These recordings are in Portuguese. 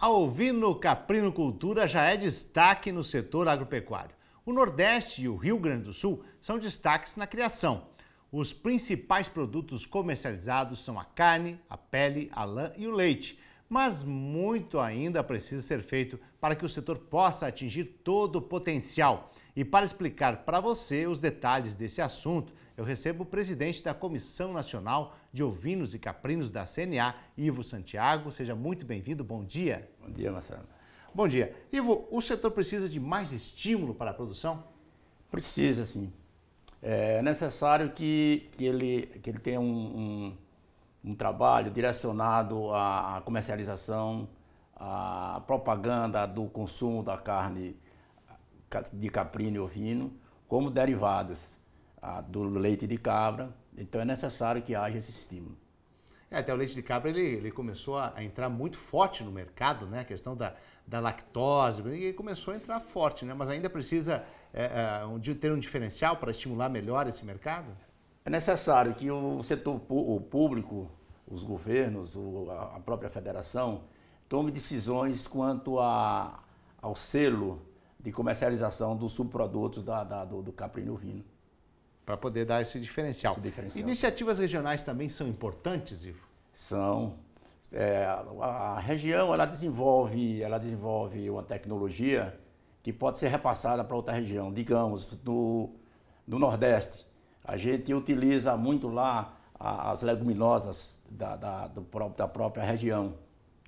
A ovino caprino cultura já é destaque no setor agropecuário. O Nordeste e o Rio Grande do Sul são destaques na criação. Os principais produtos comercializados são a carne, a pele, a lã e o leite. Mas muito ainda precisa ser feito para que o setor possa atingir todo o potencial. E para explicar para você os detalhes desse assunto, eu recebo o presidente da Comissão Nacional de Ovinos e Caprinos da CNA, Ivo Santiago. Seja muito bem-vindo. Bom dia. Bom dia, Marcelo. Bom dia. Ivo, o setor precisa de mais estímulo para a produção? Precisa, sim. É necessário que, que ele, que ele tenha um, um, um trabalho direcionado à comercialização, à propaganda do consumo da carne de caprino e ovino como derivados ah, do leite de cabra. Então é necessário que haja esse estímulo. É, até o leite de cabra ele, ele começou a, a entrar muito forte no mercado, né? A questão da, da lactose, e começou a entrar forte, né? Mas ainda precisa é, é, um, ter um diferencial para estimular melhor esse mercado? É necessário que o setor o público, os governos, o, a própria federação, tome decisões quanto a, ao selo de comercialização dos subprodutos da, da, do, do caprino Para poder dar esse diferencial. esse diferencial. Iniciativas regionais também são importantes, Ivo? São. É, a, região ela desenvolve, ela desenvolve uma tecnologia que pode ser repassada para outra região. Digamos, no, no Nordeste, a gente utiliza muito lá as leguminosas da, da, do, da própria região,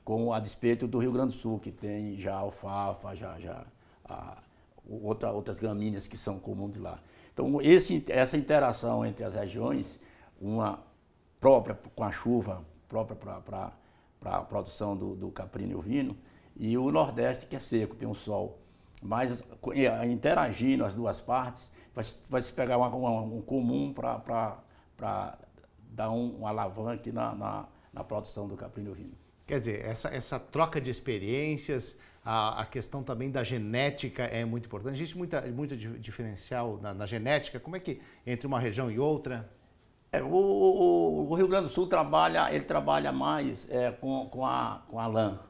com a despeito do Rio Grande do Sul, que tem já alfafa, já, já a, outra, outras gramíneas que são comuns de lá. Então, esse, essa interação entre as regiões, uma própria com a chuva, própria para a produção do, do caprino e o vino, e o Nordeste que é seco, tem um sol. Mas interagindo as duas partes, vai, vai se pegar uma, uma, um comum para dar um, um alavanque na, na, na produção do caprino e vino. Quer dizer, essa, essa troca de experiências, a, a, questão também da genética é muito importante. Existe muita, muito diferencial na, na genética. Como é que entre uma região e outra? É, o, o, o, Rio Grande do Sul trabalha, ele trabalha mais é, com, com, a, com a lã.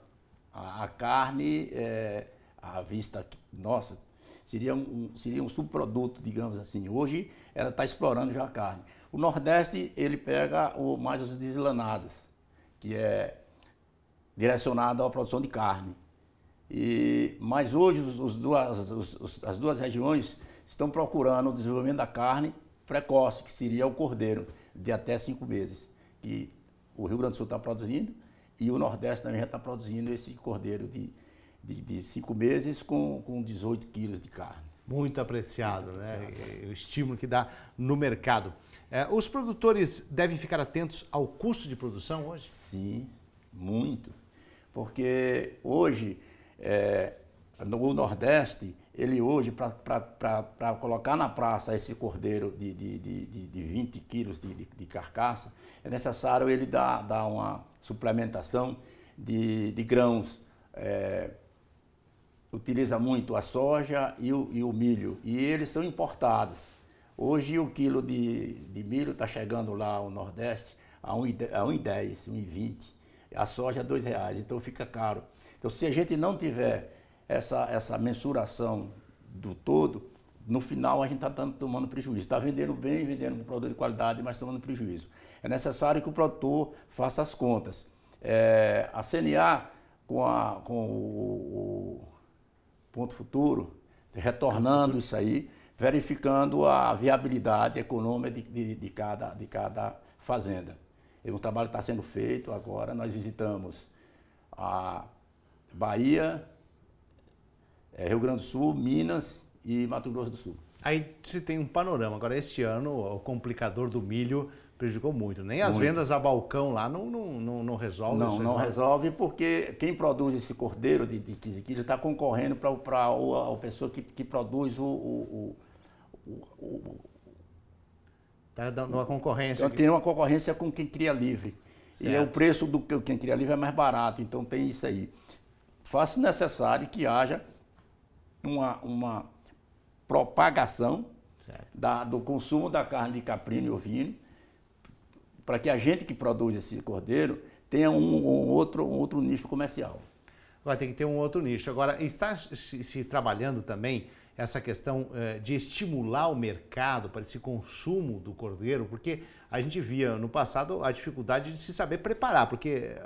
A, a carne, é, a vista, nossa, seria um, seria um subproduto, digamos assim. Hoje ela está explorando já a carne. O Nordeste, ele pega o, mais os deslanados, que é direcionado à produção de carne. E, mas hoje os, os duas, os, as duas regiões estão procurando o desenvolvimento da carne precoce, que seria o cordeiro, de até cinco meses. que o Rio Grande do Sul está produzindo e o Nordeste também já está produzindo esse cordeiro de, de, de, cinco meses com, com 18 quilos de carne. Muito apreciado, Muito né? O estímulo que dá no mercado. É, os produtores devem ficar atentos ao custo de produção hoje? Sim, muito porque hoje é, no Nordeste, ele hoje, para colocar na praça esse cordeiro de, de, de, de 20 quilos de, de, de, carcaça, é necessário ele dar, dar uma suplementação de, de grãos. É, utiliza muito a soja e o, e o milho, e eles são importados. Hoje o quilo de, de milho está chegando lá ao Nordeste a 1,10, 1,20 a soja R$ reais, então fica caro. Então, se a gente não tiver essa, essa mensuração do todo, no final a gente está tomando prejuízo. Está vendendo bem, vendendo um produto de qualidade, mas tomando prejuízo. É necessário que o produtor faça as contas. É, a CNA, com, a, com o, o ponto futuro, retornando isso aí, verificando a viabilidade econômica de, de, de cada, de cada fazenda. E o trabalho está sendo feito agora. Nós visitamos a Bahia, é, Rio Grande do Sul, Minas e Mato Grosso do Sul. Aí se tem um panorama. Agora, este ano, o complicador do milho prejudicou muito. Nem as muito. vendas a balcão lá não, não, não, não resolve não, Não, resolve porque quem produz esse cordeiro de, de 15 quilos está concorrendo para a pessoa que, que produz o, o, o, o Está dando uma concorrência. Tem uma concorrência com quem cria livre. Certo. E é o preço do que quem cria livre é mais barato, então tem isso aí. faço necessário que haja uma, uma propagação da, do consumo da carne de caprino e ovino, para que a gente que produz esse cordeiro tenha um, um, outro, um outro nicho comercial vai ter que ter um outro nicho. Agora, está se, trabalhando também essa questão eh, de estimular o mercado para esse consumo do cordeiro, porque a gente via no passado a dificuldade de se saber preparar, porque eh,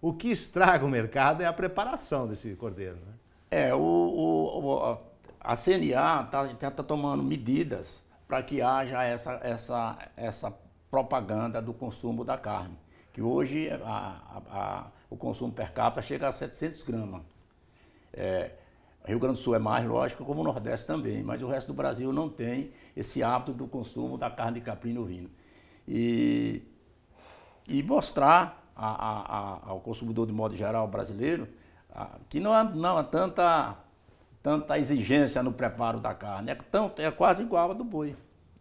o que estraga o mercado é a preparação desse cordeiro. Né? É, o, o, a CNA está tá tomando medidas para que haja essa, essa, essa propaganda do consumo da carne que hoje a, a, a, o consumo per capita chega a 700 gramas. É, Rio Grande do Sul é mais, lógico, como o Nordeste também, mas o resto do Brasil não tem esse hábito do consumo da carne de caprino e ovino. E, e mostrar ao consumidor, de modo geral, brasileiro, que não há, não há tanta, tanta exigência no preparo da carne, é, tão, é quase igual a do boi.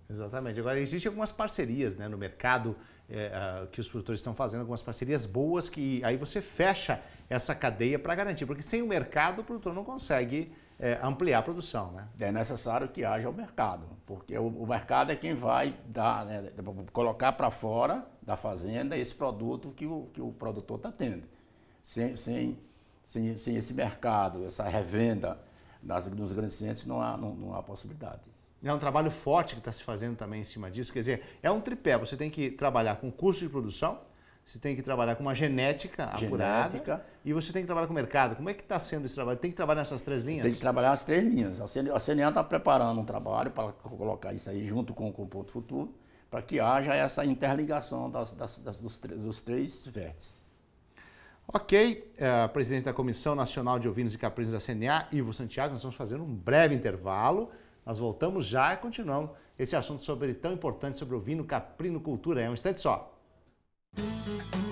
Exatamente. Agora, existem algumas parcerias né, no mercado é, que os produtores estão fazendo, algumas parcerias boas que aí você fecha essa cadeia para garantir, porque sem o mercado o produtor não consegue é, ampliar a produção. Né? É necessário que haja o mercado, porque o, o mercado é quem vai dar, né, colocar para fora da fazenda esse produto que o, que o produtor está tendo. Sem, sem, sem, sem, esse mercado, essa revenda nas, nos grandes centros, não há, não, não há possibilidade. É um trabalho forte que está se fazendo também em cima disso. Quer dizer, é um tripé. Você tem que trabalhar com custo de produção, você tem que trabalhar com uma genética, apurada e você tem que trabalhar com o mercado. Como é que está sendo esse trabalho? Tem que trabalhar nessas três linhas? Tem que trabalhar as três linhas. A CNA está preparando um trabalho para colocar isso aí junto com, com o Ponto Futuro, para que haja essa interligação das, das, das, dos, dos três vértices. Ok, uh, presidente da Comissão Nacional de Ovinos e Caprinos da CNA, Ivo Santiago, nós vamos fazer um breve intervalo. Nós voltamos já e continuamos esse assunto sobre tão importante sobre o vinho Caprino Cultura. É um instante só. Música